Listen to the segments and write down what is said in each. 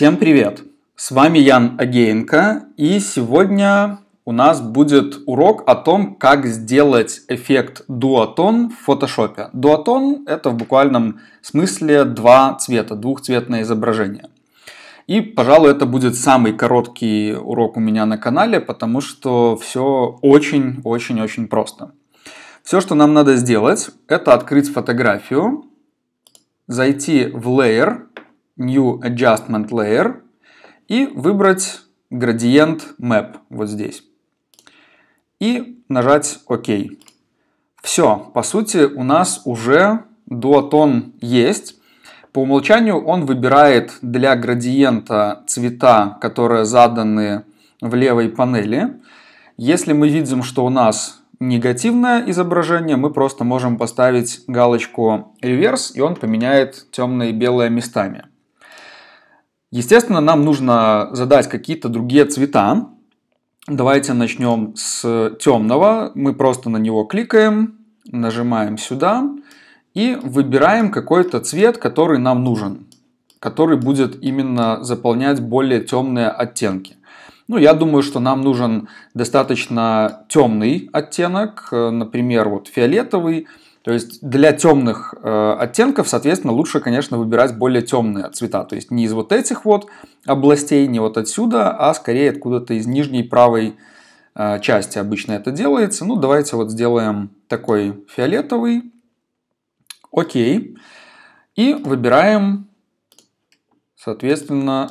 Всем привет! С вами Ян Агеенко, и сегодня у нас будет урок о том, как сделать эффект дуатон в фотошопе. Дуатон это в буквальном смысле два цвета, двухцветное изображение. И, пожалуй, это будет самый короткий урок у меня на канале, потому что все очень-очень-очень просто. Все, что нам надо сделать, это открыть фотографию, зайти в Layer – New Adjustment Layer и выбрать Gradient Map вот здесь. И нажать ОК. Все, по сути, у нас уже дуотон есть. По умолчанию он выбирает для градиента цвета, которые заданы в левой панели. Если мы видим, что у нас негативное изображение, мы просто можем поставить галочку Reverse и он поменяет темные и белые местами. Естественно, нам нужно задать какие-то другие цвета. Давайте начнем с темного. Мы просто на него кликаем, нажимаем сюда и выбираем какой-то цвет, который нам нужен, который будет именно заполнять более темные оттенки. Ну, я думаю, что нам нужен достаточно темный оттенок, э, например, вот фиолетовый, то есть для темных э, оттенков, соответственно, лучше, конечно, выбирать более темные цвета. То есть не из вот этих вот областей, не вот отсюда, а скорее откуда-то из нижней правой э, части обычно это делается. Ну, давайте вот сделаем такой фиолетовый. Окей. И выбираем, соответственно,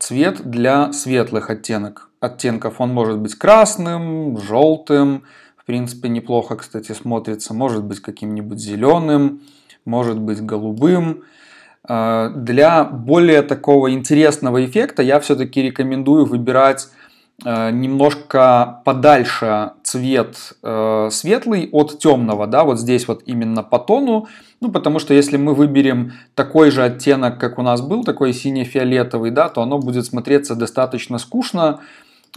цвет для светлых оттенок, оттенков. Он может быть красным, желтым, желтым в принципе, неплохо, кстати, смотрится. Может быть каким-нибудь зеленым, может быть голубым. А, для более такого интересного эффекта я все-таки рекомендую выбирать а, немножко подальше цвет э, светлый от темного, да, вот здесь вот именно по тону, ну, потому что если мы выберем такой же оттенок, как у нас был, такой сине-фиолетовый, да, то оно будет смотреться достаточно скучно,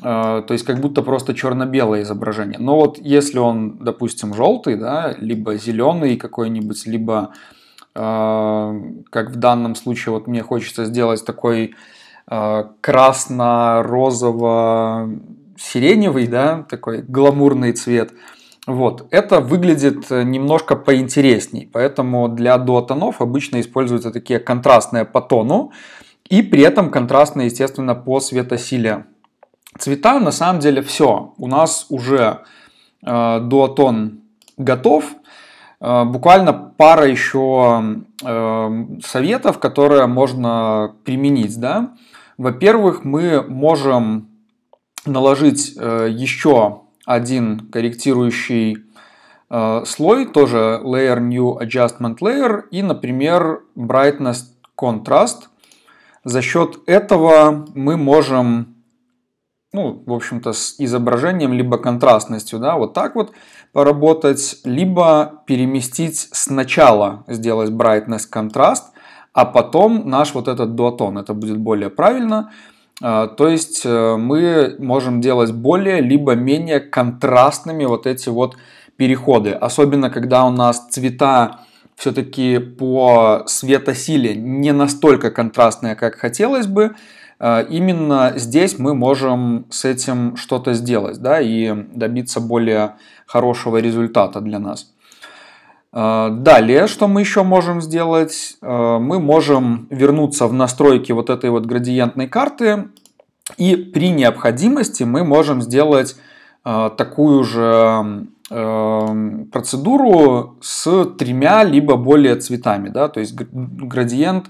а, то есть как будто просто черно-белое изображение. Но вот если он, допустим, желтый, да, либо зеленый какой-нибудь, либо, а, как в данном случае, вот мне хочется сделать такой а, красно-розово-сиреневый, да, такой гламурный цвет. Вот, это выглядит немножко поинтересней, поэтому для дуатонов обычно используются такие контрастные по тону и при этом контрастные, естественно, по светосиле. Цвета на самом деле все. У нас уже э, дуотон готов. Э, буквально пара еще э, советов, которые можно применить. Да? Во-первых, мы можем наложить э, еще один корректирующий э, слой, тоже Layer New Adjustment Layer и, например, Brightness Contrast. За счет этого мы можем ну, в общем-то, с изображением, либо контрастностью, да, вот так вот поработать, либо переместить сначала, сделать brightness контраст, а потом наш вот этот дуотон, это будет более правильно. А, то есть э, мы можем делать более либо менее контрастными вот эти вот переходы, особенно когда у нас цвета все-таки по светосиле не настолько контрастные, как хотелось бы, а, именно здесь мы можем с этим что-то сделать да, и добиться более хорошего результата для нас. А, далее, что мы еще можем сделать? А, мы можем вернуться в настройки вот этой вот градиентной карты и при необходимости мы можем сделать такую же процедуру с тремя либо более цветами, да, то есть градиент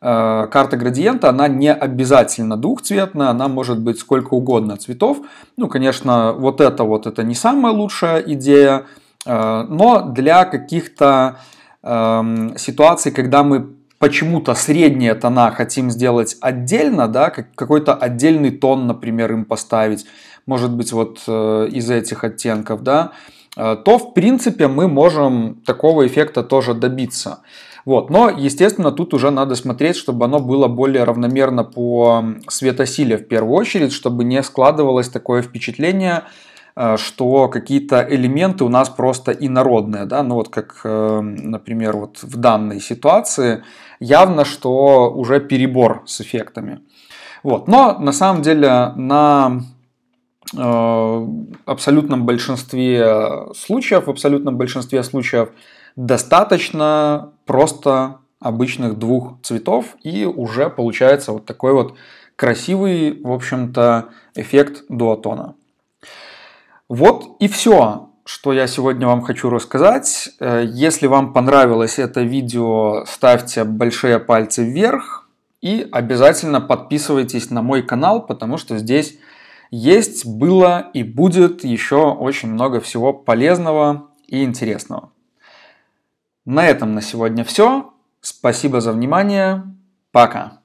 Э, карта градиента, она не обязательно двухцветная, она может быть сколько угодно цветов. Ну, конечно, вот это вот, это не самая лучшая идея, э, но для каких-то эм, ситуаций, когда мы почему-то средние тона хотим сделать отдельно, да, какой-то отдельный тон, например, им поставить, может быть, вот э, из этих оттенков, да, то, в принципе, мы можем такого эффекта тоже добиться. Вот. Но, естественно, тут уже надо смотреть, чтобы оно было более равномерно по светосиле в первую очередь, чтобы не складывалось такое впечатление, э, что какие-то элементы у нас просто инородные, да, ну вот как, э, например, вот в данной ситуации явно, что уже перебор с эффектами. Вот, но на самом деле на э, абсолютном большинстве случаев, в абсолютном большинстве случаев достаточно просто обычных двух цветов, и уже получается вот такой вот красивый, в общем-то, эффект дуатона. Вот и все, что я сегодня вам хочу рассказать. Э, если вам понравилось это видео, ставьте большие пальцы вверх и обязательно подписывайтесь на мой канал, потому что здесь есть, было и будет еще очень много всего полезного и интересного. На этом на сегодня все. Спасибо за внимание. Пока.